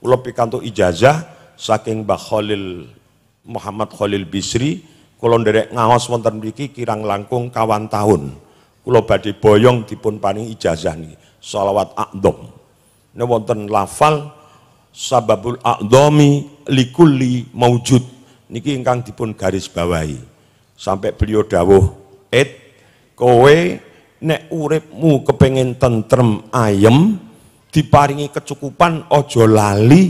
Kula pikantuk ijazah saking Mbah Khalil Muhammad Khalil Bisri kula nderek ngaos wonten mriki kirang langkung kawan tahun. Kula badhe boyong dipun paring ijazah niki selawat akdom. Ne wonten lafal sababul akdomi likulli maujud niki ingkang dipun garis bawahi. Sampai beliau dawuh, "Et kowe nek uripmu kepengin tentrem ayem, diparingi kecukupan ojo lali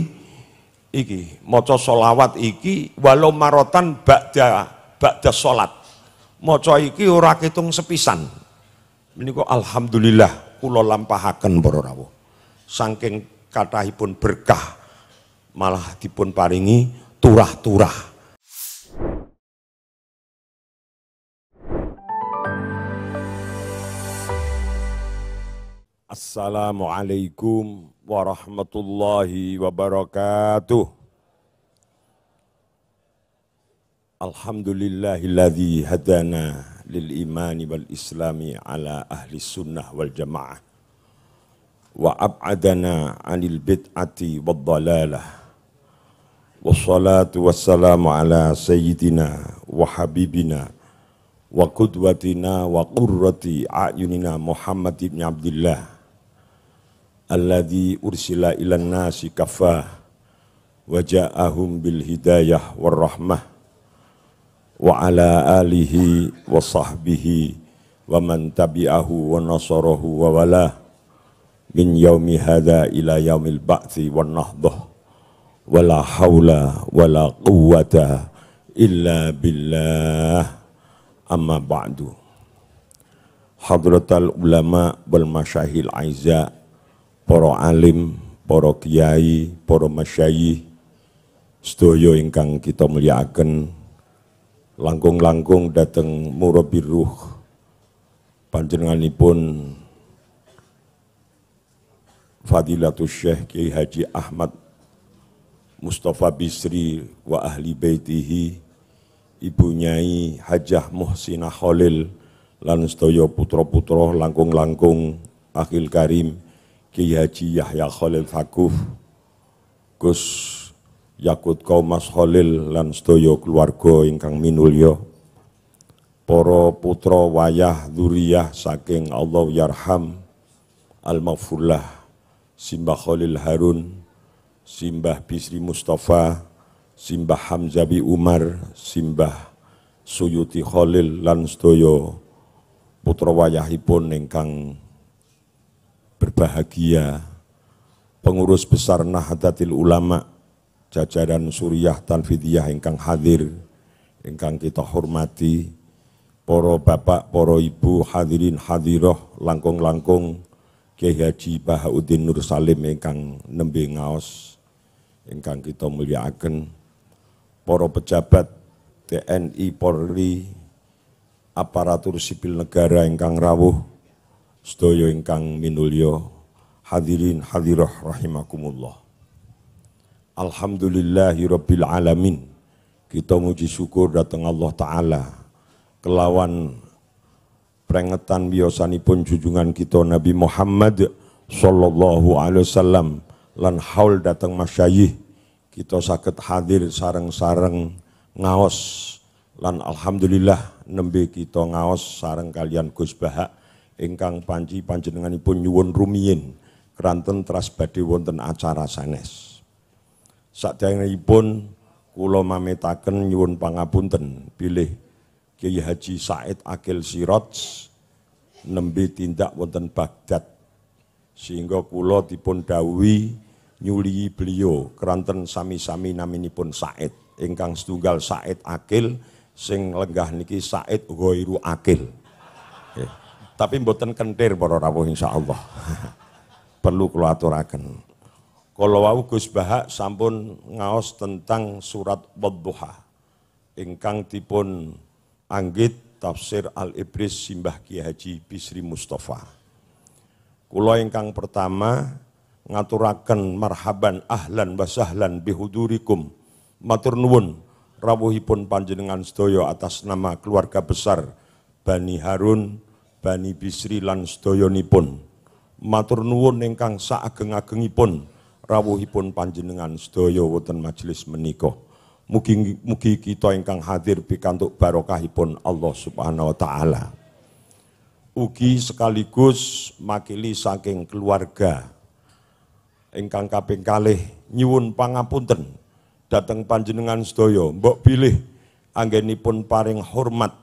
iki maca solawat iki walau marotan bakda bakda solat maca iki ora ketung sepisan meniku alhamdulillah kula lampahaken para sangking saking berkah malah dipun paringi turah-turah Assalamualaikum warahmatullahi wabarakatuh. Alhamdulillahilladzi hadana lil imani wal islami ala ahli sunnah wal jamaah wa ab'adana anil bid'ati wad dalalah wassalatu wassalamu ala sayyidina wa habibina wa qudwatina wa qurrati a'yunina Muhammad ibn Abdullah الذي أرسل إلى الناس كفاه وجاءهم بالهداية والرحمة وعلى آله وصحبه ومن تبعه ونصره وولاه من يوم هذا إلى يوم البعث والنهضة ولا حول ولا قوة إلا بالله أما بعد حضرة العلماء والمشاهير الأعزاء para alim, para kiai, para masyayi, sedaya ingkang kita mulyakaken langkung-langkung dateng murabbi ruh panjenenganipun Fadilatul Syekh Kiai Haji Ahmad Mustafa Bisri wa ahli baitihi Ibu Nyai Hajah Muhsinah Khalil lan sedaya putra-putra langkung-langkung Akhil Karim Kiai Haji Yahya Khalil Fakih, Gus Yakut Mas Khalil lan sedaya keluarga ingkang minulya, Poro Putro wayah Duriyah saking Allah yarham al Simbah Khalil Harun, Simbah Bisri Mustafa, Simbah Hamzabi Umar, Simbah Suyuti Khalil lan sedaya putra wayahipun ingkang berbahagia pengurus besar Nahdlatul Ulama jajaran Suriah Tanfidiyah ingkang hadir ingkang kita hormati poro bapak, poro ibu, hadirin hadiroh, langkung-langkung Kiai Haji Bahauddin Nur Salim ingkang nembe ngaos ingkang kita muliakan, poro pejabat TNI Polri aparatur sipil negara ingkang rawuh Sedaya ingkang minulya hadirin hadirah rahimakumullah. Alhamdulillahi rabbil alamin. Kita muji syukur datang Allah taala kelawan prengetan biyosanipun junjungan kita Nabi Muhammad sallallahu alaihi wasallam lan haul datang masyayih kita sakit hadir sarang-sarang ngaos lan alhamdulillah nembe kita ngaos sarang kalian Gus Bahak ingkang panji panjenenganipun nyuwun rumiyin keranten teras badhe wonten acara sanes. Sakdangunipun kula mametaken nyuwun pangapunten bilih Kyai Haji Said Akil Sirot nembe tindak wonten Baghdad sehingga kula dipun dawuhi nyuli beliau keranten sami-sami naminipun Said ingkang setunggal Said Akil sing lenggah niki Said Ghairu Akil. Tapi mboten kentir para rawuh insyaallah. Perlu kula aturaken. kula wau Gus Bahak sampun ngaos tentang surat Wadduha ingkang dipun anggit tafsir Al-Ibris Simbah Kiai Haji Bisri Mustafa. Kula ingkang pertama ngaturaken marhaban ahlan wa sahlan bihudurikum. Matur nuwun rawuhipun panjenengan sedaya atas nama keluarga besar Bani Harun Bani Bisri lan sedoyonipun. Matur nuwun ingkang saageng-agengipun rawuhipun panjenengan sedaya wonten majelis menika. Mugi mugi kita ingkang hadir pikantuk barokahipun Allah Subhanahu wa taala. Ugi sekaligus makili saking keluarga ingkang kaping kalih nyuwun pangapunten dateng panjenengan sedaya mbok bilih anggenipun paring hormat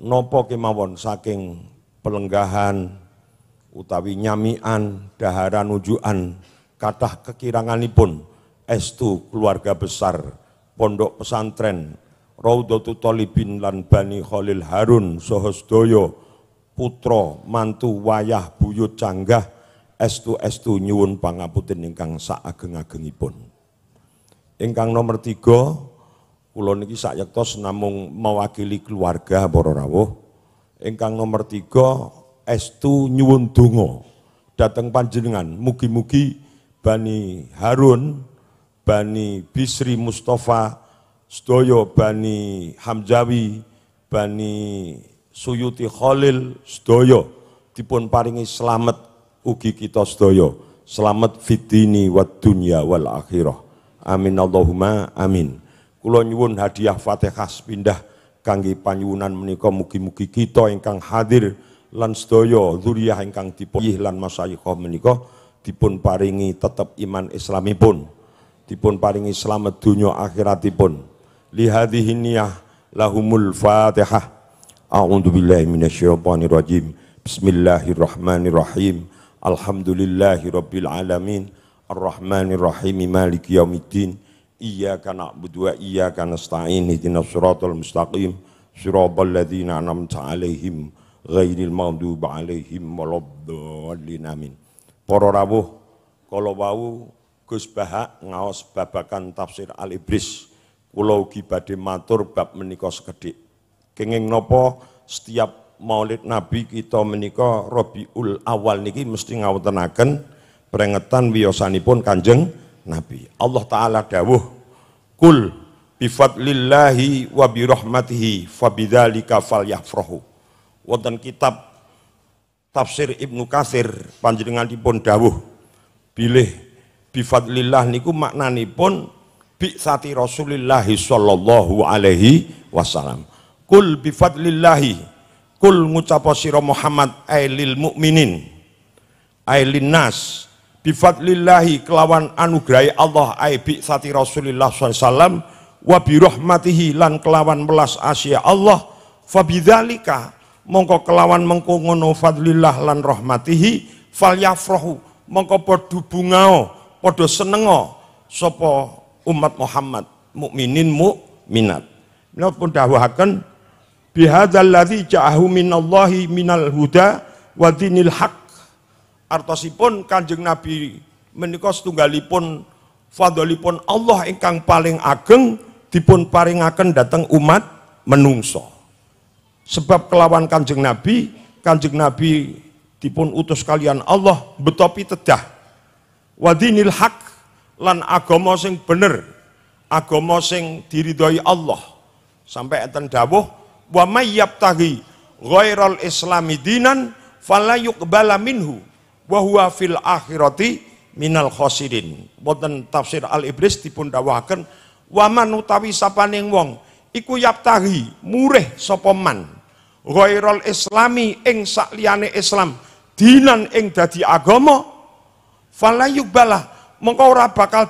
nopo kemawon saking pelenggahan utawi nyamian daharan ujuan kathah kekiranganipun estu keluarga besar pondok pesantren Raudhatul Thalibin lan Bani Khalil Harun sohosdoyo sedaya putra mantu wayah buyut canggah estu-estu nyuwun pangapunten ingkang sak ageng-agengipun. Ingkang nomor tiga, kula niki sakyektos namung mewakili keluarga para rawuh ingkang nomor tiga estu nyuwun dungo datang panjenengan mugi-mugi Bani Harun Bani Bisri Mustafa Sdoyo Bani Hamjawi Bani Suyuti Khalil Sdoyo dipun paringi selamat ugi kita Sdoyo selamat fitini wa dunya wal akhirah amin Allahumma amin kula nyuwun hadiah Fatihah pindah kangge panyuwunan menika mugi-mugi kita ingkang hadir lan sedaya zuriyah ingkang dipun lan masayikhah menika dipun paringi tetep iman islamipun dipun paringi slamet donya akhiratipun li hadhihi niyah lahumul fatihah a'udzu billahi minasyaitonir rajim bismillahirrahmanirrahim alhamdulillahi rabbil alamin arrahmanirrahim maliki yaumiddin Iyyaka na'budu wa iyyaka nasta'in ihdinas siratal mustaqim siratal ladzina an'amta 'alaihim ghairil maghdubi 'alaihim waladdallin amin. Para rawuh kala wau Gus Bahak ngaos babakan tafsir Al-Ibris kula ugi badhe matur bab menika sekedhik. Kenging napa setiap Maulid Nabi kita menika Rabiul Awal niki mesti ngawontenaken prengetan wiyosanipun Kanjeng nabi. Allah taala dawuh, "Kul bifadlillahi wa bi rahmatihi fabidzalika falyafrahu." Wonten kitab tafsir Ibnu panjenengan dipun dawuh, bilih bifadlillah niku maknanipun bi sati Rasulillah sallallahu alaihi wasallam. Kul bifadlillahi Kul ngucapa sira Muhammad ailil mukminin ailin nas bifadlillahi kelawan anugerai Allah aibi sati Rasulullah SAW wa birahmatihi lan kelawan belas asya Allah fabidhalika mongko kelawan mengkongono fadlillah lan rahmatihi falyafrahu mongko podo bungao podo senengo sopo umat Muhammad mukminin mukminat minat pun dahwakan bihadzal ladzi ja'ahu minallahi minal huda wa dinil haq Artosipun Kanjeng Nabi menika setunggalipun fadolipun Allah ingkang paling ageng dipun paringaken datang umat menungso. Sebab kelawan Kanjeng Nabi, Kanjeng Nabi dipun utus kalian Allah betopi tedah. Wadinil hak lan agama sing bener, agama sing diridhoi Allah. Sampai enten dawuh wa may yabtaghi ghairal islami dinan falayuqbala minhu wa fil akhirati minal khosirin. Wonten tafsir Al Iblis dipun dawahaken waman utawi sapaning wong iku yaptahi murih sapa man ghairul islami ing sakliyane Islam dinan ing dadi agama falayuk mengko ora bakal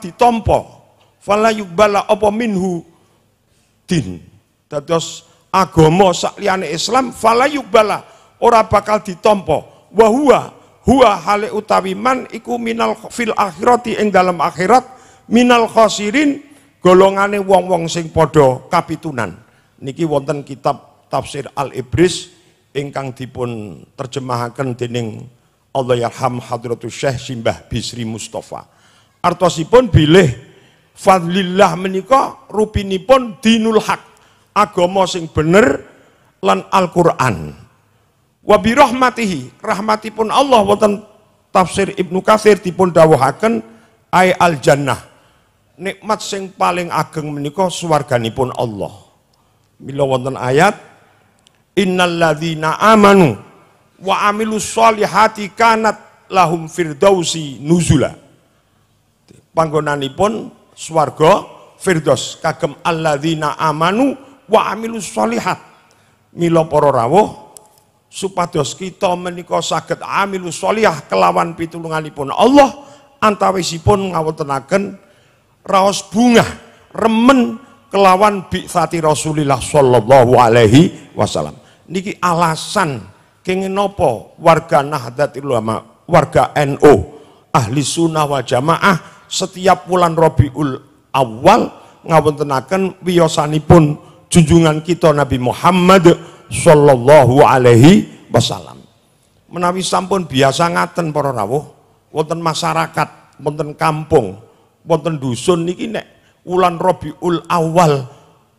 Falayuk bala apa minhu din dados agama sakliyane Islam falayuk bala ora bakal ditompo wa huwa huwa hale utawi man iku minal fil akhirati ing dalam akhirat minal khasirin golongane wong-wong sing podo kapitunan niki wonten kitab tafsir al ibris ingkang dipun terjemahkan dening Allah yarham hadratus syekh simbah bisri mustafa artosipun bilih fadlillah menika rupinipun dinul hak agama sing bener lan Al-Qur'an Wa rahmatipun Allah wonten tafsir Ibnu Katsir dipun dawuhaken ay al jannah. Nikmat sing paling ageng menika swarganipun Allah. Mila wonten ayat innalladzina amanu wa amilus solihati kanat lahum firdausi nuzula. Panggonanipun swarga firdaus kagem alladzina amanu wa amilus solihat. Mila para rawuh supados kita menika saged amilu sholihah kelawan pitulunganipun Allah antawisipun ngawontenaken raos bunga remen kelawan bi'sati Rasulillah sallallahu alaihi wasallam. Niki alasan kenging napa warga Nahdlatul Ulama, warga NU, NO, ahli sunnah wa jamaah setiap bulan Rabiul Awal ngawontenaken wiyosanipun junjungan kita Nabi Muhammad sallallahu alaihi wasallam. Menawi sampun biasa ngaten para rawuh, wonten masyarakat, wonten kampung, wonten dusun niki nek wulan Rabiul Awal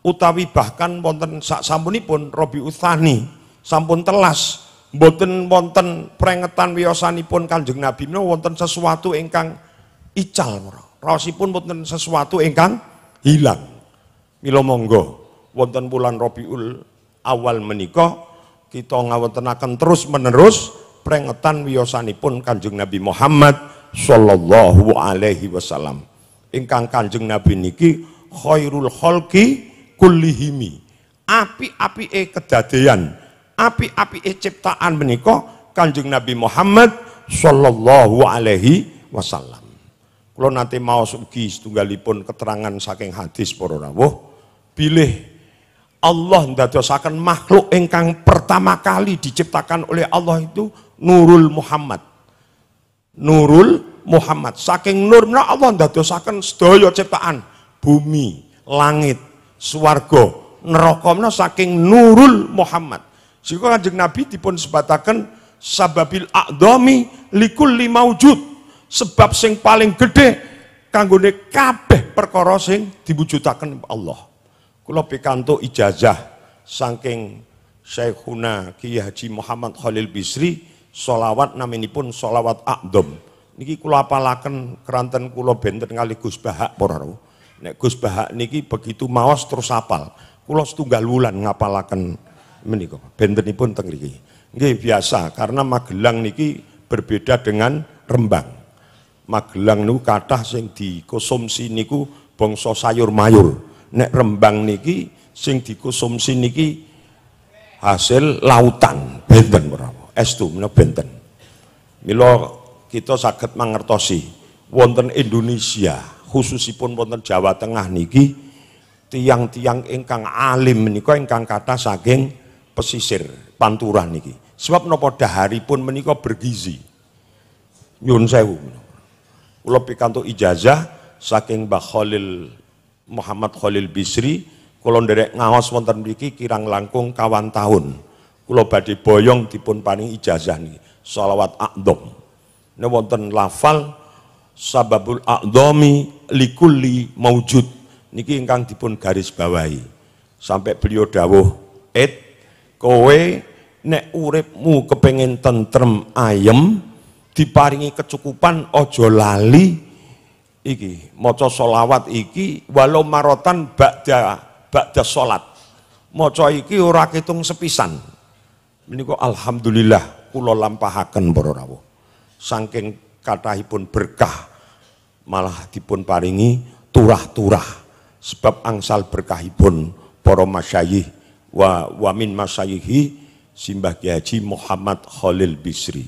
utawi bahkan wonten sak sampunipun Rabiul Tsani sampun telas wonten wonten prengetan wiyosanipun Kanjeng Nabi menawa wonten sesuatu ingkang ical pun wonten sesuatu ingkang hilang mila monggo wonten bulan Rabiul awal menikah kita tenakan terus menerus wiyosani wiyosanipun Kanjeng Nabi Muhammad sallallahu alaihi wasallam. Ingkang Kanjeng Nabi niki khairul holki kullihimi. api e kedadean, api e ciptaan menikah Kanjeng Nabi Muhammad sallallahu alaihi wasallam. Kula nanti mau ugi setunggalipun keterangan saking hadis para pilih. Allah ndadosaken makhluk ingkang pertama kali diciptakan oleh Allah itu Nurul Muhammad. Nurul Muhammad. Saking nur menika Allah ndadosaken sedaya ciptaan, bumi, langit, swarga, neraka saking Nurul Muhammad. Sehingga Kanjeng Nabi dipun sebataken sababil a'dami likulli maujud. Sebab sing paling gede kanggone kabeh perkara sing diwujudaken Allah. Kulo pikanto ijazah saking Syekhuna Kiai Haji Muhammad Khalil Bisri solawat naminipun solawat akdom. Niki kula apalaken keranten kulo benten kali Gus Bahak Poraro. Nek Gus Bahak niki begitu mawas terus apal. Kulo setunggal wulan ngapalaken meniko. Bentenipun teng niki. Nggih biasa karena Magelang niki berbeda dengan Rembang. Magelang niku kathah sing dikonsumsi niku bangsa sayur mayur nek Rembang niki sing dikonsumsi niki hasil lautan benten es tuh mila benten Milo kita sakit mangertosi wonten Indonesia khususipun wonten Jawa Tengah niki tiang-tiang ingkang alim menika ingkang kata saking pesisir panturan niki sebab nopo pun menika bergizi nyun sewu kula pikantuk ijazah saking Mbah Khalil Muhammad Khalil Bisri kula nderek ngaos wonten mriki kirang langkung kawan tahun kula badhe boyong dipun paning ijazah niki sholawat akdom ne wonten lafal sababul akdomi likulli maujud niki ingkang dipun garis bawahi sampai beliau dawuh et kowe nek uripmu kepengin tentrem ayem diparingi kecukupan ojo lali iki maca solawat iki walau marotan bakda bakda solat maca iki ora hitung sepisan menika alhamdulillah kula lampahaken para sangking saking kathahipun berkah malah dipun paringi turah-turah sebab angsal berkahipun para masyayih wa wamin masyayihi Simbah Kiai Muhammad Khalil Bisri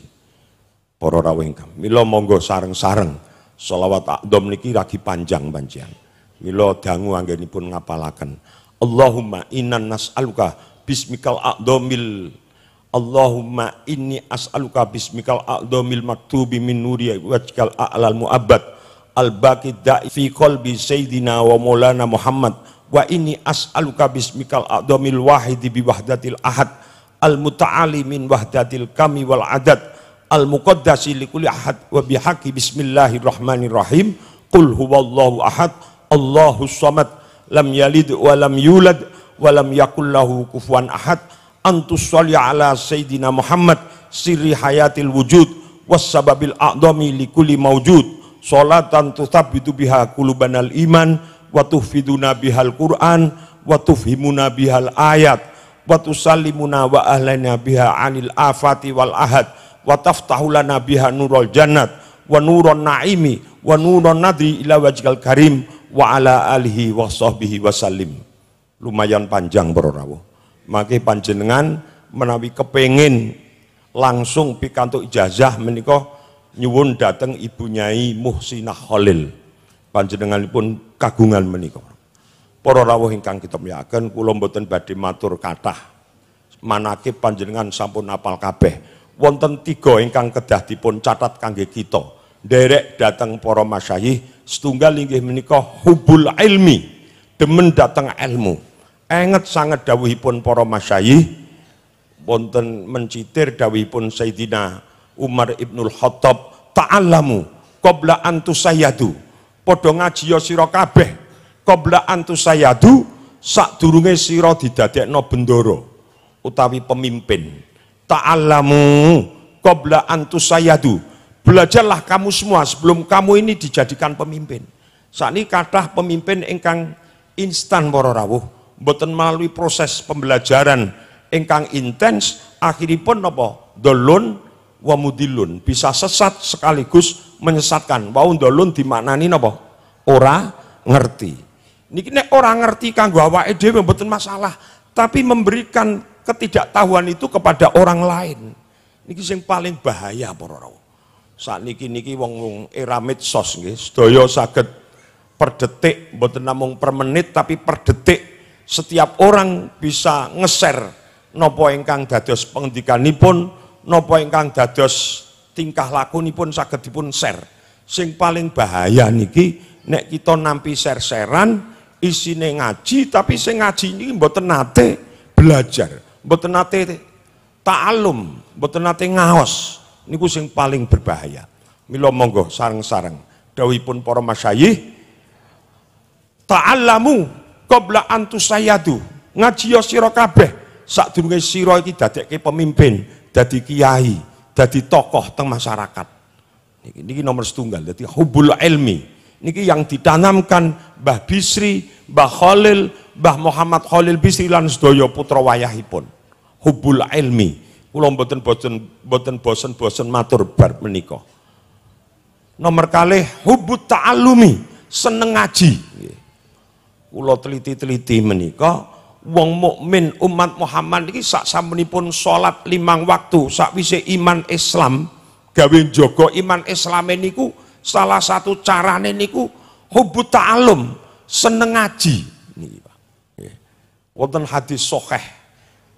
para rawuh ingkang mila monggo sareng-sareng Salawat akdom niki lagi panjang panjang. Milo dangu anggenipun ngapalaken. Allahumma inna nas'aluka bismikal akdomil Allahumma inni as'aluka bismikal akdomil maktubi min nuri wajkal a'lal mu'abad. al-baqi da'i fi qalbi sayyidina wa maulana Muhammad wa inni as'aluka bismikal akdomil wahidi bi wahdatil ahad al-muta'ali min wahdatil kami wal adad al-muqaddasi li kulli ahad wa bihaqi bismillahirrahmanirrahim qul huwallahu ahad Allahu samad lam yalid wa lam yulad wa lam yakul lahu kufuwan ahad antus sholli ala sayidina Muhammad sirri hayatil wujud sababil a'dami li kulli mawjud sholatan tutabbitu biha qulubanal iman wa tuhfiduna bihal Qur'an wa tufhimuna bihal ayat wa tusallimuna wa ahlana biha anil afati wal ahad wa taftahu lana biha nurul jannat wa nuron naimi wa nuron nadri ila wajikal karim wa ala alihi wa sahbihi wa salim lumayan panjang bro rawo maka panjenengan menawi kepengin langsung pikantuk ijazah menika nyuwun dateng ibu nyai Muhsinah Khalil pun kagungan menika para rawuh ingkang kita miyaken kula mboten badhe matur kathah manakib panjenengan sampun apal kabeh wonten tiga ingkang kedah dipun catat kangge kita. Derek datang para masyayih setunggal inggih menikah hubul ilmi, demen datang ilmu. Enget sangat dawuhipun para masyayih wonten mencitir dawuhipun Sayyidina Umar Ibnul Khattab ta'alamu qabla antusayadu podonga ngaji ya sira kabeh qabla antusayadu sadurunge sira didadekno bendoro utawi pemimpin ta'allamu qabla antusayadu belajarlah kamu semua sebelum kamu ini dijadikan pemimpin saat ini kata pemimpin engkang instan para rawuh mboten melalui proses pembelajaran engkang intens akhiripun napa dolun wa mudilun bisa sesat sekaligus menyesatkan wau dolun dimaknani napa ora ngerti Ini nek ora ngerti kanggo awake dhewe mboten masalah tapi memberikan ketidaktahuan itu kepada orang lain. Niki yang paling bahaya para Saat niki niki wong wong era medsos nggih, sedaya saged per detik mboten namung per menit tapi per detik setiap orang bisa ngeser napa ingkang dados pengendikanipun, napa kang dados tingkah laku lakunipun saged pun share. Sing paling bahaya niki nek kita nampi ser-seran isine ngaji tapi sing ngaji niki mboten nate belajar mboten nate ta'alum, mboten nate ngaos niku sing paling berbahaya. Mila monggo sareng-sareng dawuhipun para masyayikh ta'allamu qabla antusayadu ngaji sira kabeh sadurunge sira iki dadekke pemimpin, dadi kiai, dadi tokoh teng masyarakat. Niki, nomor setunggal, dadi hubul ilmi. Niki yang ditanamkan bah Bisri, bah Khalil, bah Muhammad Khalil Bisri lan sedaya putra wayahipun hubul ilmi. Kula mboten bosen mboten bosen-bosen matur bar menika. Nomor kalih hubut taalumi seneng ngaji. Kula teliti-teliti menika wong mukmin umat Muhammad iki sak sampunipun salat limang waktu sakwise iman Islam gawe joko iman Islam niku salah satu carane niku hubut taalum seneng ngaji niki Pak. Wonten hadis sahih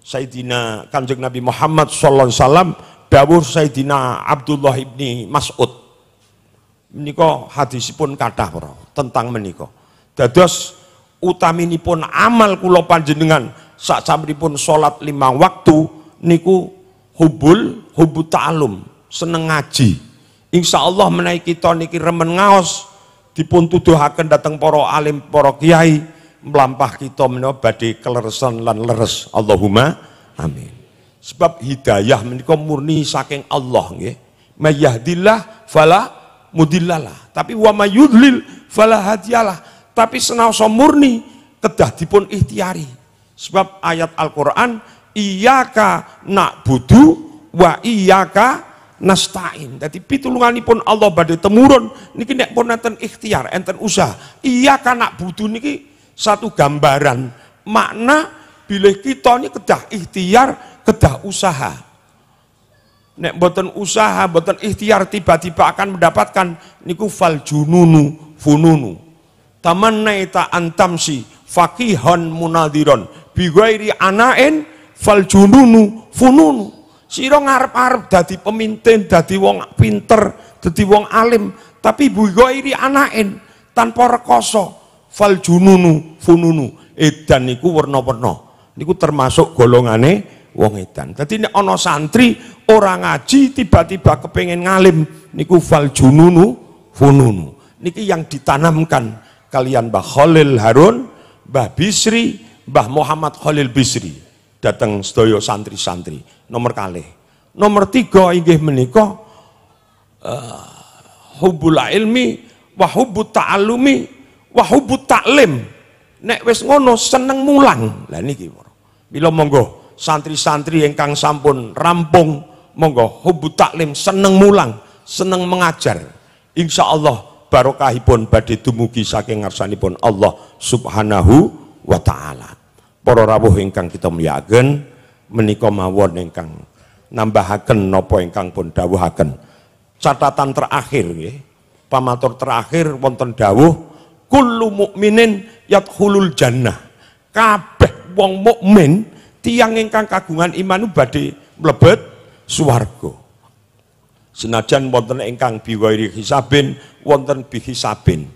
Sayyidina Kanjeng Nabi Muhammad sallallahu alaihi wasallam dawuh Sayyidina Abdullah ibni Mas'ud menika hadisipun kathah para tentang menika dados utaminipun amal kula panjenengan sak sampunipun salat lima waktu niku hubul hubu ta'alum seneng ngaji Insya Allah menaiki kita niki remen ngaos dipun tuduhaken dateng para alim para kiai melampah kita menawa badhe lan leres. Allahumma amin. Sebab hidayah menika murni saking Allah nggih. Mayyahdillah fala mudillalah. Tapi wa mayyudlil fala hadiyalah. Tapi senaosa murni kedah dipun ikhtiari. Sebab ayat Al-Qur'an iyyaka na'budu wa iyyaka nastain. Jadi pitulunganipun Allah badai temurun niki nek pun enten ikhtiar, enten usaha. Iya nak butuh niki satu gambaran makna bila kita ini kedah ikhtiar, kedah usaha. Nek boten usaha, boten ikhtiar tiba-tiba akan mendapatkan niku fal jununu fununu. Tamannaita antamsi fakihon munadiron bighairi anain fal jununu fununu. Sira ngarep-arep dadi pemimpin, dadi wong pinter, dadi wong alim, tapi bighairi anain tanpa rekoso fal jununu fununu edan niku werna-werna niku termasuk golongane wong edan dadi ini ono santri orang ngaji tiba-tiba kepengen ngalim niku fal jununu fununu niki yang ditanamkan kalian Mbah Khalil Harun Mbah Bisri Mbah Muhammad Khalil Bisri datang sedaya santri-santri nomor kali nomor tiga inggih menika uh, eh, hubul ilmi wa hubbut wahubut taklim nek wis ngono seneng mulang lah niki bila monggo santri-santri ingkang sampun rampung monggo hubut taklim seneng mulang seneng mengajar insya Allah barokahipun badhe dumugi saking ngarsanipun Allah subhanahu wa ta'ala para rawuh ingkang kita mulyakaken menika mawon ingkang nambahaken napa ingkang pun dawuhaken catatan terakhir nggih pamatur terakhir wonten dawuh kullu mukminin yadkhulul jannah. Kabeh wong mukmin tiang ingkang kagungan iman badhe mlebet swarga. Senajan wonten ingkang biwairi hisabin, wonten bihisabin.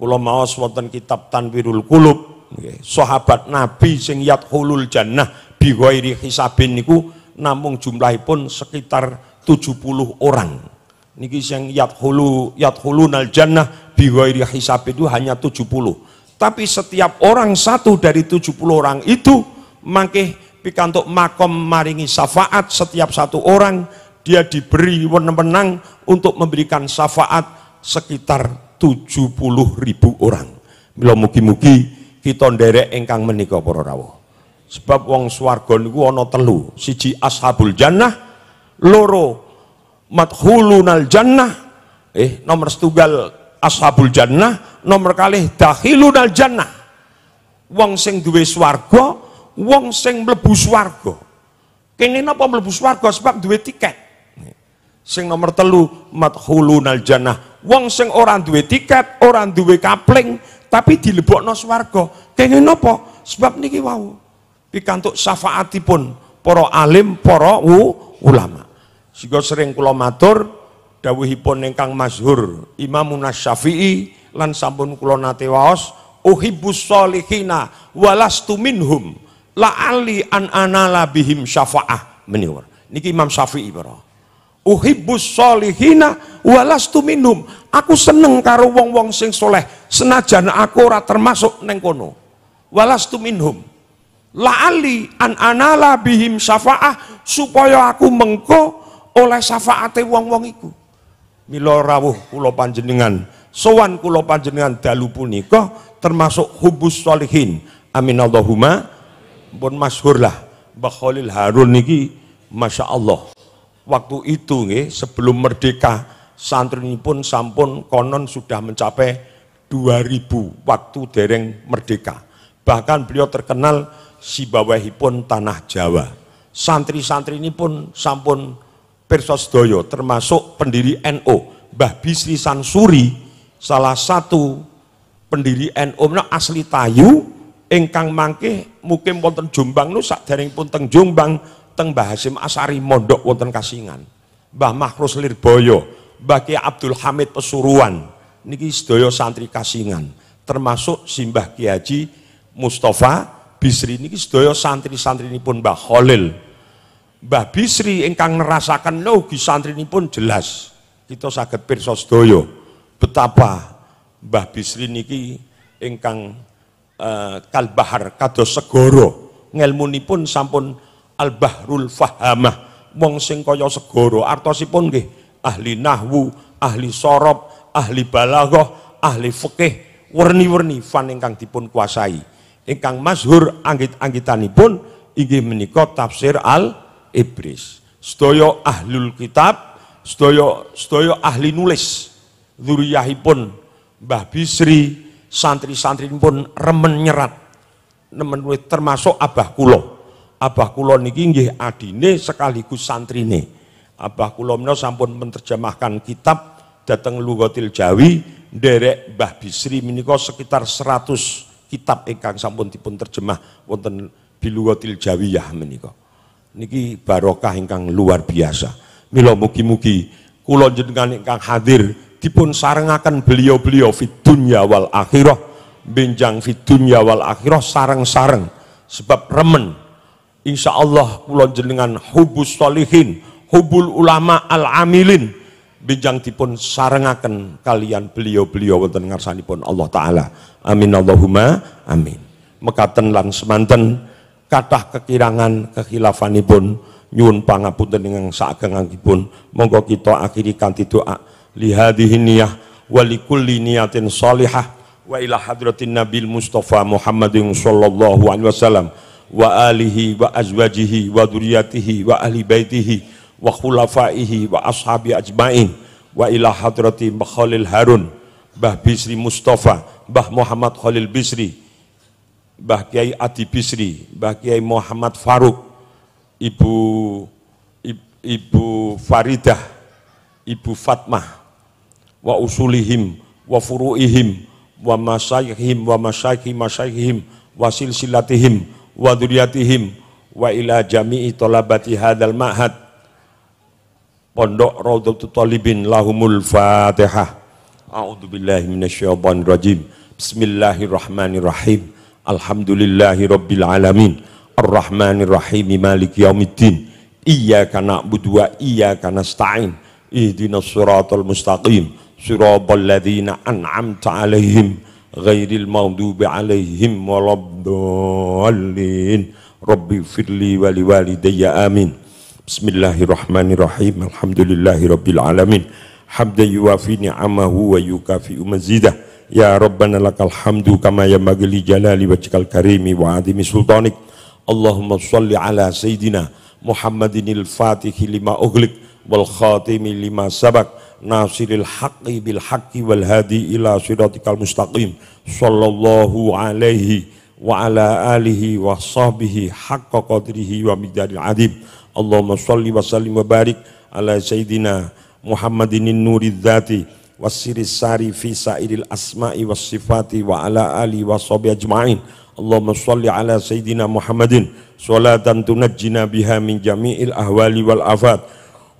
Kula maos wonten kitab Tanwirul Qulub, sahabat Nabi sing yadkhulul jannah biwairi hisabin niku namung jumlahipun sekitar 70 orang niki yang yadkhulu yadkhulunal jannah biwairi hisab itu hanya 70. Tapi setiap orang satu dari 70 orang itu mangke pikantuk makom maringi syafaat setiap satu orang dia diberi wenang-wenang untuk memberikan syafaat sekitar 70 ribu orang. Mila mugi-mugi kita nderek engkang menika para rawuh. Sebab wong swarga niku ana telu, siji ashabul jannah, loro madhulunal jannah eh nomor setugal ashabul jannah nomor kalih dahilunal jannah wong sing duwe swarga wong sing mlebu swarga kene napa mlebu swarga sebab duwe tiket sing nomor telu madhulunal jannah wong sing ora duwe tiket ora duwe kapling tapi dilebokno swarga kene napa sebab niki wau pikantuk syafaatipun para alim para ulama sehingga sering kula matur dawuhipun ingkang masyhur Imam Syafi'i lan sampun kula nate waos uhibbus solihina walastu minhum la'ali an anala bihim syafa'ah meniwar niki Imam Syafi'i bro, uhibbus solihina walastu minhum aku seneng karo wong-wong sing soleh senajan aku ora termasuk neng kono walastu minhum la'ali an anala bihim syafa'ah supaya aku mengko oleh syafaate wong-wong iku. Mila rawuh kula panjenengan, sowan kula panjenengan dalu punika termasuk hubus sholihin. Amin Allahumma. Pun masyhurlah Mbah Khalil Harun niki Masya Allah. Waktu itu nge, sebelum merdeka santri pun sampun konon sudah mencapai 2000 waktu dereng merdeka. Bahkan beliau terkenal si bawahipun tanah Jawa. Santri-santri ini pun sampun Persos Doyo, termasuk pendiri NU NO, Mbah Bisri Sansuri salah satu pendiri NU NO, asli Tayu ingkang mangke mungkin wonten Jombang nu dereng pun teng Jombang teng Mbah Hasim Asari mondok wonten Kasingan Mbah Mahrus Lirboyo Mbah Kiai Abdul Hamid Pesuruan niki sedaya santri Kasingan termasuk Simbah Kiai Haji Mustafa Bisri niki sedaya santri-santrinipun Mbah Khalil Mbah Bisri ingkang nerasakan logi santri ini pun jelas kita sakit persos doyo betapa Mbah Bisri niki ingkang eh, kalbahar kados ini pun sampun albahrul fahamah mong sing kaya segoro artosipun nggih ahli nahwu ahli sorob ahli balagoh ahli fikih warni warni fan ingkang dipun kuasai ingkang masyhur anggit-anggitanipun inggih menika tafsir al iblis. Sedaya ahlul kitab, sedaya sedaya ahli nulis. zuriyahipun Mbah Bisri, santri-santri pun remen nyerat. Nemen termasuk abah Kulo. Abah Kulo niki nggih adine sekaligus santrine. Abah Kulo menawa sampun menerjemahkan kitab dateng lugatil Jawi derek Mbah Bisri menika sekitar 100 kitab ingkang sampun dipun terjemah wonten bilugatil Jawiyah menika niki barokah ingkang luar biasa mila mugi-mugi kula jenengan ingkang hadir dipun sarengaken beliau-beliau fitunya dunya wal akhirah benjang fitunya dunya wal akhirah sareng-sareng sebab remen insya Allah kula jenengan hubus solihin hubul ulama al amilin binjang dipun sarengaken kalian beliau-beliau sani pun Allah taala amin Allahumma amin mekaten lan semanten kathah kekirangan kekhilafanipun nyuwun pangapunten ingkang ibun monggo kita akhiri kanthi doa li hadhihi niyah wa li kulli niyatin salihah wa ila hadratin nabil mustafa Muhammadin sallallahu alaihi wasallam wa alihi wa azwajihi wa duriyatihi wa ahli baitihi wa khulafaihi wa ashabi ajmain wa ila hadrati Khalil Harun Bah Bisri Mustafa Bah Muhammad Khalil Bisri Mbah Kiai Adi Bisri, Mbah Kiai Muhammad Faruk, Ibu Ibu Faridah, Ibu Fatmah, wa usulihim, wa furuihim, wa masayihim, wa masayihim, masayihim, wa silsilatihim, wa duriatihim, wa ila jami'i tolabati hadal ma'had, pondok Raudatul tutolibin lahumul fatihah. A'udzubillahi minasyaitonirrajim. Bismillahirrahmanirrahim. الحمد لله رب العالمين الرحمن الرحيم مالك يوم الدين إياك نعبد وإياك نستعين اهدنا الصراط المستقيم صراط الذين أنعمت عليهم غير المغضوب عليهم ولا الضالين ربي اغفر لي ولوالدي آمين بسم الله الرحمن الرحيم الحمد لله رب العالمين حمدا يوافي نعمه ويكافئ مزيده Ya Rabbana lakal hamdu kama yambagi li jalali wajhikal karimi wa adimi sultanik. Allahumma salli ala sayyidina Muhammadinil fatihi lima ughliq wal khatimi lima sabak nasiril haqqi bil haqqi wal hadi ila siratikal mustaqim sallallahu alaihi wa ala alihi wa sahbihi haqqa qadrihi wa miqdaril adib Allahumma salli wa sallim wa barik ala sayyidina al-Dhati wasiris sari fi sa'iril asma'i was sifati wa ala ali wa sahbihi ajma'in Allahumma shalli ala sayyidina Muhammadin salatan tunajjina biha min jami'il ahwali wal afat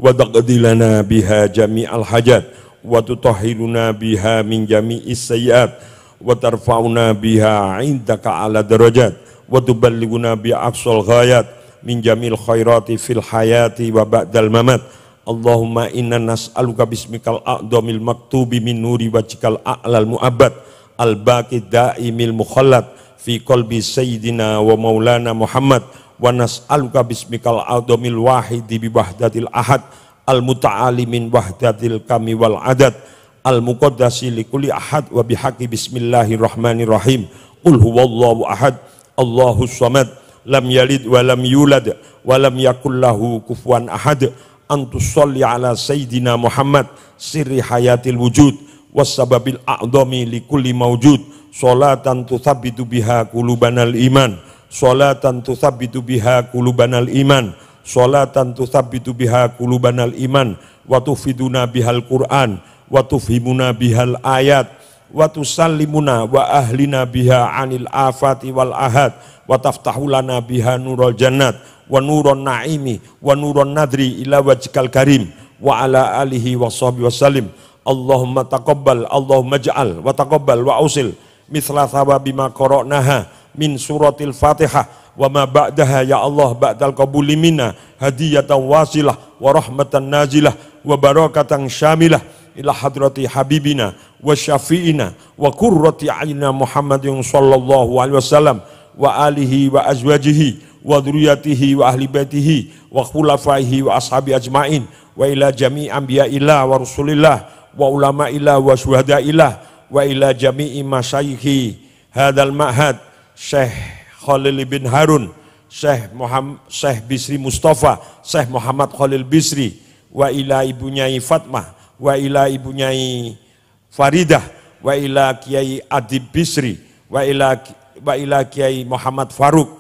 wa taqdilana biha jami'al hajat wa tutahhiruna biha min jami'is sayyiat wa tarfa'una biha 'indaka ala darajat wa tuballighuna bi aqsal ghayat min jami'il khairati fil hayati wa ba'dal mamat Allahumma inna nas'aluka bismikal a'dhamil maktubi min nuri wajikal a'lal mu'abad al-baqi da'imil mukhalat fi qalbi sayyidina wa maulana Muhammad wa nas'aluka bismikal a'dhamil wahidi bi wahdatil ahad al-muta'ali min wahdatil kami wal adad al-muqaddasi likuli ahad wa bihaqi bismillahirrahmanirrahim qul huwallahu ahad Allahu samad lam yalid wa lam yulad wa lam yakullahu kufwan ahad antusolli ala sayyidina Muhammad sirri hayatil wujud wassababil a'dami likulli mawjud sholatan tuthabbitu biha qulubanal iman sholatan tuthabbitu biha qulubanal iman sholatan tuthabbitu biha qulubanal iman wa tufiduna bihal quran wa tufhimuna bihal ayat wa tusallimuna wa ahlina biha anil afati wal ahad wa taftahu lana biha nurul jannat wa nurun naimi wa nurun nadri ila wajikal karim wa ala alihi wa sahbihi wa salim Allahumma taqabbal Allahumma ja'al wa taqabbal wa usil mithla thawabi ma qara'naha min suratil fatihah wa ma ba'daha ya Allah ba'dal qabuli minna hadiyatan wasilah wa rahmatan nazilah wa barakatan syamilah ila hadrati habibina wa syafi'ina wa qurrati ayna Muhammadin sallallahu alaihi wasallam wa alihi wa azwajihi wa dhurriyyatihi wa ahli baitihi wa khulafaihi wa ashabi ajmain wa ila jami anbiya'illah wa rusulillah wa ulama'illah wa syuhada'illah wa ila jami'i imasayhi hadal ma'had Syekh Khalil bin Harun Syekh Muhammad Syekh Bisri Mustafa Syekh Muhammad Khalil Bisri wa ila ibunyai Fatmah, wa ila ibunyai Faridah, wa ila Kiai Adib Bisri, wa ila wa ila Kiai Muhammad Faruk,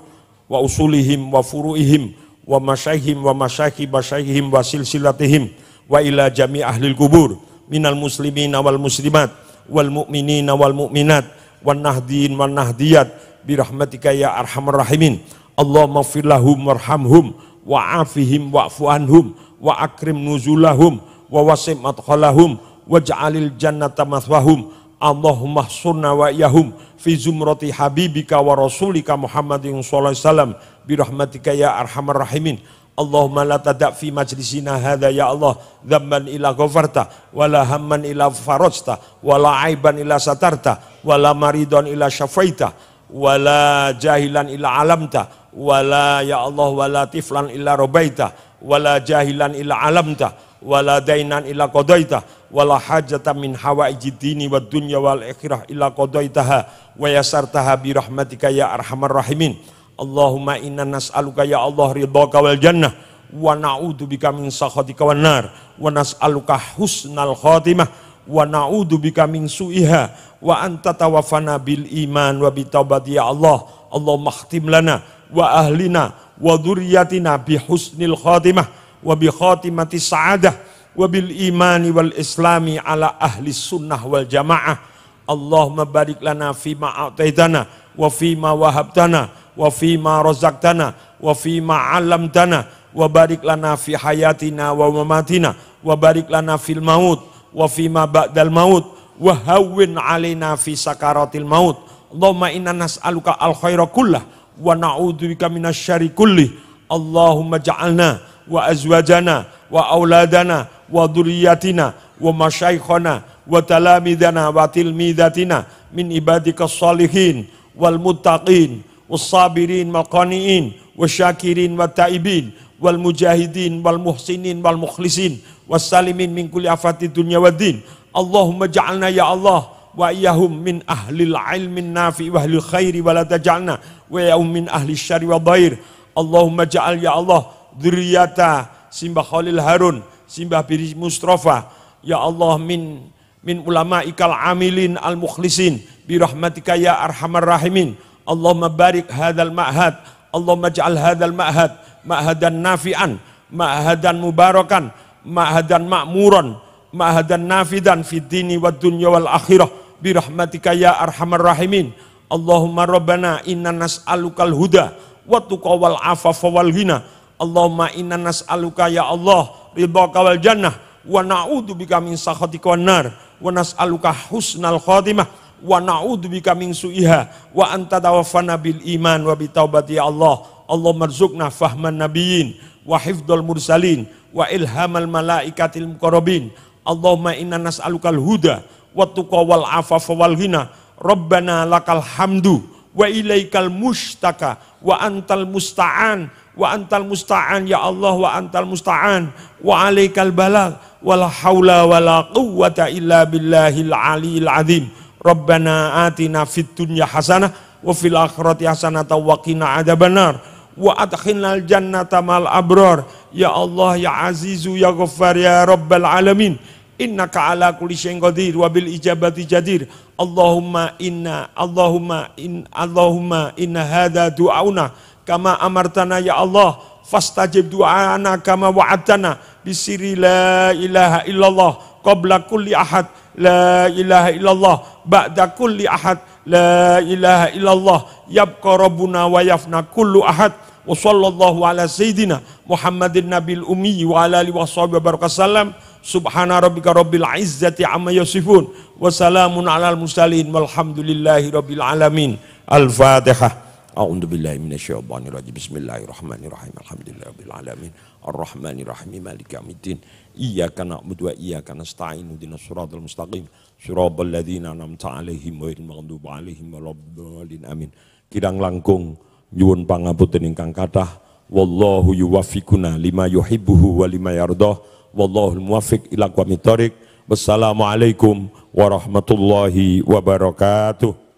wa usulihim wa furuihim wa masyaihim wa masyahi masyahihim wa silsilatihim wa ila jami ahli kubur minal muslimin wal muslimat wal mu'minin wal mu'minat wal nahdiin wal nahdiyat birahmatika ya arhamar rahimin Allahumma fir lahum warhamhum wa wa'fu'anhum, wa wa akrim nuzulahum wa wasim madkhalahum waj'alil jannata mathwahum Allahumma sunna wa yahum fi zumrati habibika wa rasulika Muhammadin sallallahu alaihi wasallam bi rahmatika ya arhamar rahimin Allahumma la tada' fi majlisina hadha ya Allah dhamman ila ghafarta wala hamman ila farajta wala aiban ila satarta wala maridon ila syafaita wala jahilan ila alamta wala ya Allah wala tiflan ila robaita wala jahilan ila alamta wala dainan ila qadaita wala hajatan min hawaiji dini wad dunya wal akhirah ila qadaitaha wa yasartaha bi rahmatika ya arhamar rahimin Allahumma inna nas'aluka ya Allah ridhaka wal jannah wa bika min sakhatika wan nar wa nas'aluka husnal khatimah wa bika min su'iha wa anta tawaffana bil iman wa bi ya Allah Allahumma khtim lana wa ahlina wa dzurriyyatina bi husnil khatimah wa bi khatimati sa'adah wa bil imani wal islami ala ahli sunnah wal jamaah Allahumma barik lana fima a'taitana wa fima wahabtana wa fima razaqtana wa ma 'allamtana wa barik lana fi hayatina wa mamatina wa barik lana fil maut wa ma ba'dal maut wa hawwin alaina fi sakaratil maut Allahumma inna nas'aluka al khaira kullah wa na'udzubika minasyarri kullih. Allahumma ja'alna wa azwajana wa auladana wa dhurriyyatina wa masyaikhana wa talamidana wa tilmidatina min ibadika salihin wal muttaqin والصابرين والقانئين والشاكرين والتائبين والمجاهدين والمحسنين والمخلصين والسالمين من كل آفات الدنيا والدين اللهم اجعلنا يا الله wa yahum min ahlil ilmin nafi wa ahli khairi wa la wa yahum min ahli syari wa dhair Allahumma ja'al ya Allah diriata Simbah Khalil Harun Simbah Biri Mustafa ya Allah min min ulama ikal amilin al mukhlisin bi rahmatika ya arhamar rahimin Allahumma barik hadzal ma'had Allahumma ja'al hadzal ma'had ma'hadan nafi'an ma'hadan mubarakan ma'hadan ma'muran ma'hadan nafidan fid dini wad dunya wal akhirah birahmatika ya arhamar rahimin. Allahumma rabbana inna nas'alukal huda wa tuqa wal afafa wal ghina. Allahumma inna nas'aluka ya Allah ridhaka wal jannah wa na'udzu bika min sakhatika wan nar wa nas'aluka husnal khatimah wa na'udzu bika min su'iha wa anta tawaffana bil iman wa bitawbati ya Allah. Allah marzukna fahman nabiyyin wa hifdzal mursalin wa ilhamal malaikatil muqarrabin. Allahumma inna nas'alukal huda watuqa wal afafa wal ghina rabbana lakal hamdu wa ilaikal mustaka wa antal musta'an wa antal musta'an ya Allah wa antal musta'an wa alaikal balagh wala haula wala quwwata illa billahil aliyil azim rabbana atina fid dunya hasanah wa fil akhirati hasanah wa qina adzabannar wa adkhilnal jannata mal abrar ya Allah ya azizu ya ghaffar ya rabbal alamin innaka ala kulli syai'in qadir wa bil ijabati jadir Allahumma inna Allahumma in Allahumma inna hadza du'auna kama amartana ya Allah fastajib du'ana kama wa'adtana bisiri la ilaha illallah qabla kulli ahad la ilaha illallah ba'da kulli ahad la ilaha illallah yabqa rabbuna wa yafna kullu ahad wa sallallahu ala sayyidina Muhammadin nabil ummi wa ala alihi wa sahbihi wa barakasallam Subhana rabbika rabbil izzati amma yasifun. Wassalamun alal mursalin walhamdulillahi rabbil alamin. Al-Fatihah. A'udzu billahi minasyaitonir rajim. Bismillahirrahmanirrahim. Alhamdulillahi rabbil alamin. Ar-Rahmanirrahim. Maliki yaumiddin. Iyyaka na'budu wa iyyaka nasta'in. Ihdinash shiratal mustaqim. Shiratal ladzina an'amta 'alaihim ghairil maghdubi 'alaihim waladdallin. Amin. Kirang langkung nyuwun pangapunten ingkang kathah. Wallahu yuwaffiquna lima yuhibbuhu wa lima yardah wallahu muwaffiq ila aqwamit thoriq alaikum warahmatullahi wabarakatuh